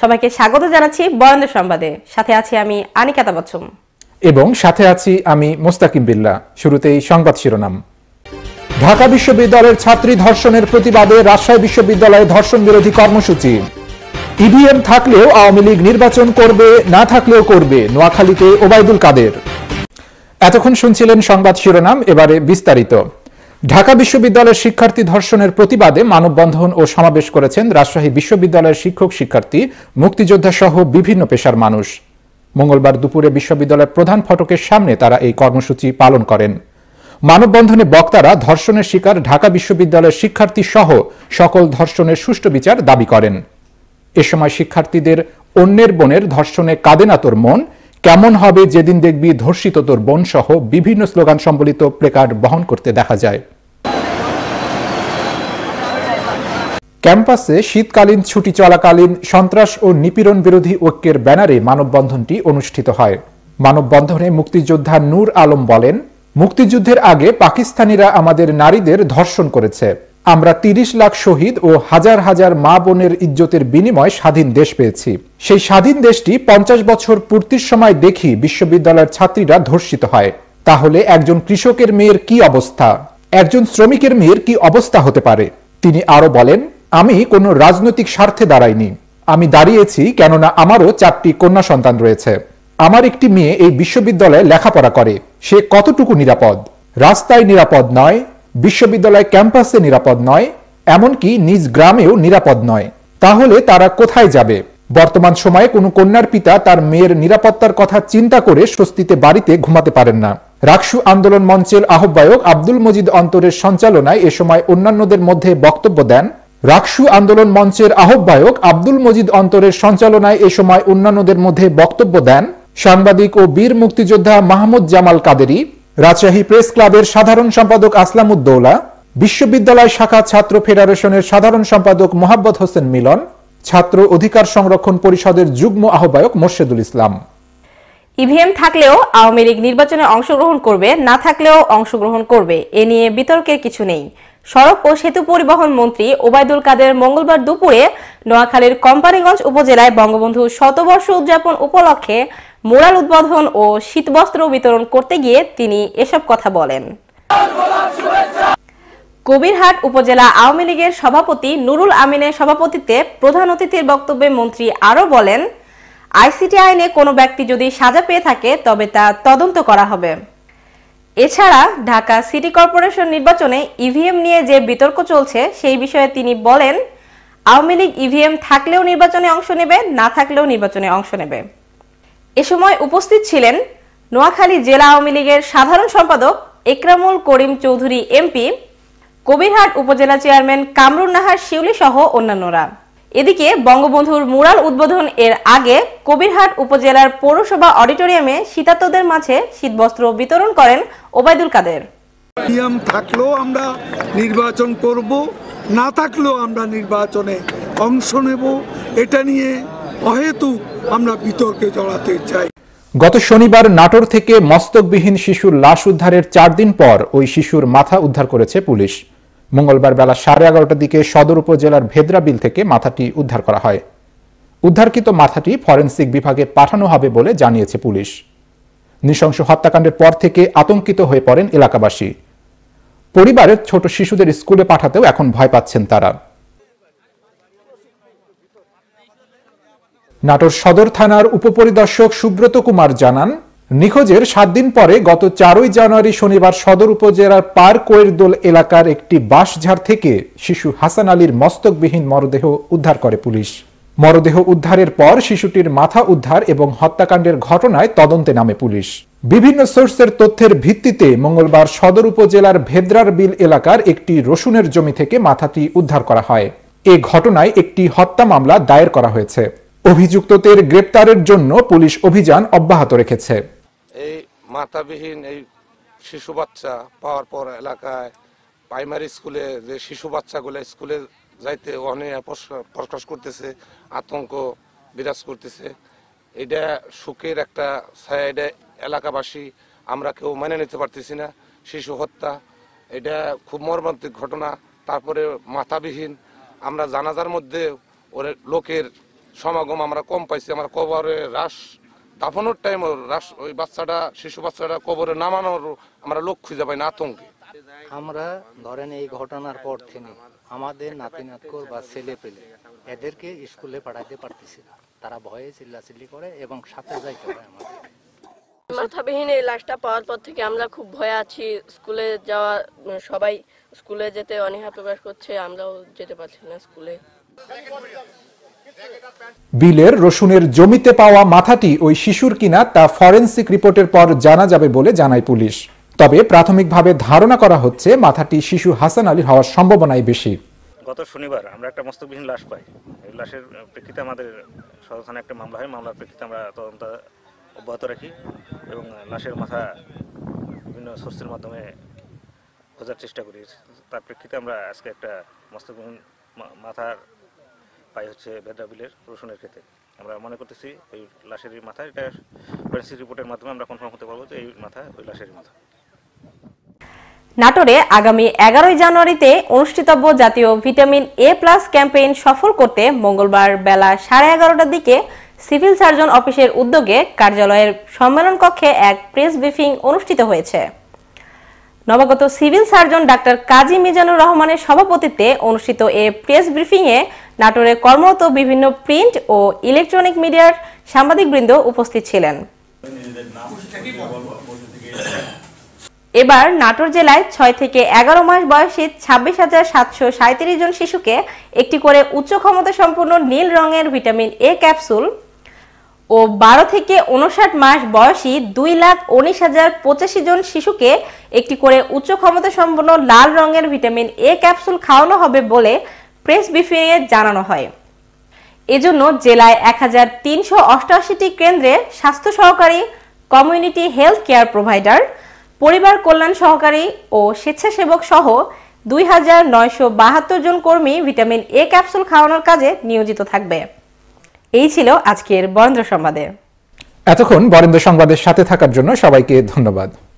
সবাইকে স্বাগত জানাচ্ছি বয়ন্দ সংবাদে সাথে আছি আমি আনিকাতা বচ্চম এবং সাথে আছি আমি মোস্তাকিম বিল্লা শুরুতেই সংবাদ শিরোনাম ঢাকা বিশ্ববিদ্যালয়ের ছাত্রী ধর্ষণের প্রতিবাদে রাজশাহী বিশ্ববিদ্যালয়ে ধর্ষণ বিরোধী কর্মসূচি ইভিএম থাকলেও আওয়ামী লীগ নির্বাচন করবে না থাকলেও করবে নোয়াখালীতে ওবায়দুল কাদের এতক্ষণ শুনছিলেন সংবাদ শিরোনাম এবারে বিস্তারিত ঢাকা বিশ্ববিদ্যালয়ের শিক্ষার্থী ধর্ষণের প্রতিবাদে মানববন্ধন ও সমাবেশ করেছেন রাজশাহী বিশ্ববিদ্যালয়ের শিক্ষক শিক্ষার্থী মুক্তিযোদ্ধা সহ বিভিন্ন পেশার মানুষ মঙ্গলবার দুপুরে বিশ্ববিদ্যালয়ের প্রধান ফটকের সামনে তারা এই কর্মসূচি পালন করেন মানববন্ধনে বক্তারা ধর্ষণের শিকার ঢাকা বিশ্ববিদ্যালয়ের শিক্ষার্থী সহ সকল ধর্ষণের সুষ্ঠু বিচার দাবি করেন এ সময় শিক্ষার্থীদের অন্যের বোনের ধর্ষণে কাঁদে না তোর মন কেমন হবে যেদিন দেখবি ধর্ষিত তোর বোন সহ বিভিন্ন স্লোগান সম্বলিত প্লেকার্ড বহন করতে দেখা যায় ক্যাম্পাসে শীতকালীন ছুটি চলাকালীন সন্ত্রাস ও নিপীড়ন বিরোধী ঐক্যের ব্যানারে মানববন্ধনটি অনুষ্ঠিত হয় মানববন্ধনে মুক্তিযোদ্ধা নূর আলম বলেন মুক্তিযুদ্ধের আগে পাকিস্তানিরা আমাদের নারীদের ধর্ষণ করেছে আমরা তিরিশ লাখ শহীদ ও হাজার হাজার মা বোনের ইজ্জতের বিনিময় স্বাধীন দেশ পেয়েছি সেই স্বাধীন দেশটি পঞ্চাশ বছর পূর্তির সময় দেখি বিশ্ববিদ্যালয়ের ছাত্রীরা ধর্ষিত হয় তাহলে একজন কৃষকের মেয়ের কি অবস্থা একজন শ্রমিকের মেয়ের কি অবস্থা হতে পারে তিনি আরো বলেন আমি কোনো রাজনৈতিক স্বার্থে দাঁড়াইনি আমি দাঁড়িয়েছি কেননা আমারও চারটি কন্যা সন্তান রয়েছে আমার একটি মেয়ে এই বিশ্ববিদ্যালয়ে লেখাপড়া করে সে কতটুকু নিরাপদ রাস্তায় নিরাপদ নয় বিশ্ববিদ্যালয় ক্যাম্পাসে নিরাপদ নয় এমনকি নিজ গ্রামেও নিরাপদ নয় তাহলে তারা কোথায় যাবে বর্তমান সময়ে কোনো কন্যার পিতা তার মেয়ের নিরাপত্তার কথা চিন্তা করে স্বস্তিতে বাড়িতে ঘুমাতে পারেন না রাকসু আন্দোলন মঞ্চের আহ্বায়ক আব্দুল মজিদ অন্তরের সঞ্চালনায় এ সময় অন্যান্যদের মধ্যে বক্তব্য দেন রাকসু আন্দোলন মঞ্চের আহ্বায়ক আব্দুল মজিদ অন্তরের সঞ্চালনায় এ সময় অন্যান্যদের মধ্যে বক্তব্য দেন সাংবাদিক ও বীর মুক্তিযোদ্ধা মাহমুদ জামাল কাদেরি রাজশাহী প্রেস ক্লাবের সাধারণ সম্পাদক আসলামুদ্দৌলা বিশ্ববিদ্যালয় শাখা ছাত্র ফেডারেশনের সাধারণ সম্পাদক মোহাম্মদ হোসেন মিলন ছাত্র অধিকার সংরক্ষণ পরিষদের যুগ্ম আহ্বায়ক মোর্শেদুল ইসলাম ইভিএম থাকলেও আওয়ামী লীগ নির্বাচনে অংশগ্রহণ করবে না থাকলেও অংশগ্রহণ করবে এ নিয়ে বিতর্কের কিছু নেই সড়ক ও সেতু পরিবহন মন্ত্রী ওবায়দুল কাদের মঙ্গলবার দুপুরে নোয়াখালীর কোম্পানিগঞ্জ উপজেলায় বঙ্গবন্ধু শতবর্ষ উদযাপন উপলক্ষে মোরাল উদ্বোধন ও শীতবস্ত্র বিতরণ করতে গিয়ে তিনি এসব কথা বলেন কবিরহাট উপজেলা আওয়ামী লীগের সভাপতি নুরুল আমিনের সভাপতিত্বে প্রধান অতিথির বক্তব্যে মন্ত্রী আরও বলেন আইসিটি আইনে কোনো ব্যক্তি যদি সাজা পেয়ে থাকে তবে তা তদন্ত করা হবে এছাড়া ঢাকা সিটি কর্পোরেশন নির্বাচনে ইভিএম নিয়ে যে বিতর্ক চলছে সেই বিষয়ে তিনি বলেন আওয়ামী লীগ ইভিএম থাকলেও নির্বাচনে অংশ নেবে না থাকলেও নির্বাচনে অংশ নেবে এ সময় উপস্থিত ছিলেন নোয়াখালী জেলা আওয়ামী লীগের সাধারণ সম্পাদক একরামুল করিম চৌধুরী এমপি কবিরহাট উপজেলা চেয়ারম্যান কামরুন নাহার শিউলি সহ অন্যান্যরা এদিকে বঙ্গবন্ধুর মুরাল উদ্বোধন এর আগে কবিরহাট উপজেলার পৌরসভা অডিটোরিয়ামে শীতার্থদের মাঝে শীতবস্ত্র বিতরণ করেন ওবায়দুল কাদের নিয়ম থাকলেও আমরা নির্বাচন করব না থাকলেও আমরা নির্বাচনে অংশ নেব এটা নিয়ে অহেতু আমরা বিতর্কে জড়াতে চাই গত শনিবার নাটোর থেকে মস্তকবিহীন শিশুর লাশ উদ্ধারের চার দিন পর ওই শিশুর মাথা উদ্ধার করেছে পুলিশ মঙ্গলবার বেলা সাড়ে এগারোটার দিকে সদর উপজেলার বিল থেকে মাথাটি উদ্ধার করা হয় উদ্ধারকৃত মাথাটি ফরেন্সিক বিভাগে পাঠানো হবে বলে জানিয়েছে পুলিশ নৃশংস হত্যাকাণ্ডের পর থেকে আতঙ্কিত হয়ে পড়েন এলাকাবাসী পরিবারের ছোট শিশুদের স্কুলে পাঠাতেও এখন ভয় পাচ্ছেন তারা নাটোর সদর থানার উপপরিদর্শক সুব্রত কুমার জানান নিখোঁজের সাত দিন পরে গত চারই জানুয়ারি শনিবার সদর উপজেলার পার কোয়েরদোল এলাকার একটি বাঁশঝাড় থেকে শিশু হাসান আলীর মস্তকবিহীন মরদেহ উদ্ধার করে পুলিশ মরদেহ উদ্ধারের পর শিশুটির মাথা উদ্ধার এবং হত্যাকাণ্ডের ঘটনায় তদন্তে নামে পুলিশ বিভিন্ন সোর্সের তথ্যের ভিত্তিতে মঙ্গলবার সদর উপজেলার ভেদ্রার বিল এলাকার একটি রসুনের জমি থেকে মাথাটি উদ্ধার করা হয় এ ঘটনায় একটি হত্যা মামলা দায়ের করা হয়েছে অভিযুক্তদের গ্রেপ্তারের জন্য পুলিশ অভিযান অব্যাহত রেখেছে মাতাবিহীন এই শিশু বাচ্চা পাওয়ার পর এলাকায় প্রাইমারি স্কুলে যে শিশু বাচ্চাগুলো স্কুলে যাইতে অনেক প্রকাশ করতেছে আতঙ্ক বিরাজ করতেছে এটা সুখের একটা সাইডে এলাকাবাসী আমরা কেউ মেনে নিতে পারতেছি না শিশু হত্যা এটা খুব মর্মান্তিক ঘটনা তারপরে মাথাবিহীন আমরা জানাজার মধ্যে ওর লোকের সমাগম আমরা কম পাইছি আমরা কবরে হ্রাস দাফনের টাইম ওই বাচ্চাটা শিশু বাচ্চাটা কবরে নামানোর আমরা লোক খুঁজে পাই না আতঙ্কে আমরা ধরেন এই ঘটনার পর থেকে আমাদের নাতি নাতকর বা ছেলে পেলে এদেরকে স্কুলে পাঠাইতে পারতেছি না তারা ভয়ে চিল্লাচিল্লি করে এবং সাথে যাইতে হয় আমাদের মাথাবিহীন এই লাশটা পাওয়ার পর থেকে আমরা খুব ভয়ে আছি স্কুলে যাওয়া সবাই স্কুলে যেতে অনীহা প্রকাশ করছে আমরাও যেতে পারছি না স্কুলে বিলের রসুনের জমিতে পাওয়া মাথাটি ওই শিশুর কিনা তা ফরেন্সিক রিপোর্টের পর জানা যাবে বলে জানায় পুলিশ তবে প্রাথমিকভাবে ধারণা করা হচ্ছে মাথাটি শিশু হাসান আলী হওয়ার সম্ভাবনাই বেশি গত শনিবার আমরা একটা মস্তকবিহীন লাশ পাই এই লাশের প্রেক্ষিতে আমাদের সদর থানায় একটা মামলা হয় মামলার প্রেক্ষিতে আমরা তদন্ত অব্যাহত রাখি এবং লাশের মাথা বিভিন্ন সোর্সের মাধ্যমে খোঁজার চেষ্টা করি তার প্রেক্ষিতে আমরা আজকে একটা মস্তকবিহীন মাথার পাই হচ্ছে বেদাবিলের রসুনের খেতে আমরা মনে করতেছি ওই লাশেরই মাথা এটা ফরেন্সিক রিপোর্টের মাধ্যমে আমরা কনফার্ম হতে পারবো যে এই মাথা ওই লাশেরই মাথা নাটোরে আগামী এগারোই জানুয়ারিতে অনুষ্ঠিতব্য জাতীয় ভিটামিন এ প্লাস ক্যাম্পেইন সফল করতে মঙ্গলবার বেলা সাড়ে এগারোটার দিকে সিভিল সার্জন অফিসের উদ্যোগে কার্যালয়ের সম্মেলন কক্ষে এক প্রেস ব্রিফিং অনুষ্ঠিত হয়েছে নবাগত civil surgeon doctor Kazi Mizanur রহমানের সভাপতিত্বে অনুষ্ঠিত এ প্রেস ব্রিফিংয়ে নাটোরে কর্মরত বিভিন্ন প্রিন্ট ও ইলেকট্রনিক মিডিয়ার সাংবাদিকবৃন্দ উপস্থিত ছিলেন এবার নাটোর জেলায় ছয় থেকে এগারো মাস বয়সী ছাব্বিশ হাজার সাতশো সাঁত্রিশ জন শিশুকে একটি করে উচ্চ ক্ষমতা সম্পন্ন নীল রঙের ভিটামিন এ ক্যাপসুল ও বারো থেকে উনষাট মাস বয়সী দুই লাখ উনিশ হাজার পঁচাশি জন শিশুকে একটি করে উচ্চ ক্ষমতা সম্পন্ন লাল রঙের ভিটামিন এ ক্যাপসুল খাওয়ানো হবে বলে প্রেস ব্রিফিংয়ে জানানো হয় এজন্য জেলায় এক হাজার তিনশো অষ্টআশিটি কেন্দ্রে স্বাস্থ্য সহকারী কমিউনিটি হেলথ কেয়ার প্রোভাইডার পরিবার কল্যাণ সহকারী ও স্বেচ্ছাসেবক সহ দুই হাজার নয়শো বাহাত্তর জন কর্মী ভিটামিন এ ক্যাপসুল খাওয়ানোর কাজে নিয়োজিত থাকবে এই ছিল আজকের বরেন্দ্র সংবাদে এতক্ষণ বরেন্দ্র সংবাদের সাথে থাকার জন্য সবাইকে ধন্যবাদ